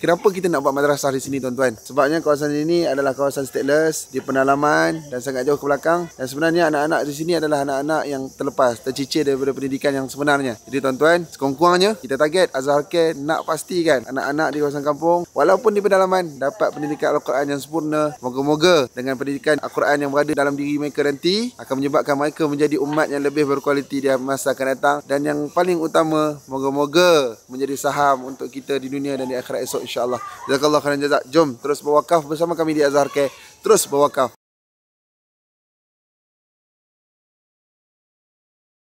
Kenapa kita nak buat madrasah di sini tuan-tuan? Sebabnya kawasan ini adalah kawasan stateless, di pendalaman dan sangat jauh ke belakang. Dan sebenarnya anak-anak di sini adalah anak-anak yang terlepas, tercicir daripada pendidikan yang sebenarnya. Jadi tuan-tuan, sekurang-kurangnya kita target Azhar Care nak pastikan anak-anak di kawasan kampung walaupun di pendalaman dapat pendidikan Al-Quran yang sempurna. Moga-moga dengan pendidikan Al-Quran yang berada dalam diri mereka nanti akan menyebabkan mereka menjadi umat yang lebih berkualiti di masa akan datang. Dan yang paling utama, moga-moga menjadi saham untuk kita di dunia dan di akhirat esok insyaAllah. Jazakallah khairan jazak. Jom terus berwakaf bersama kami di Azhar Care. Terus berwakaf.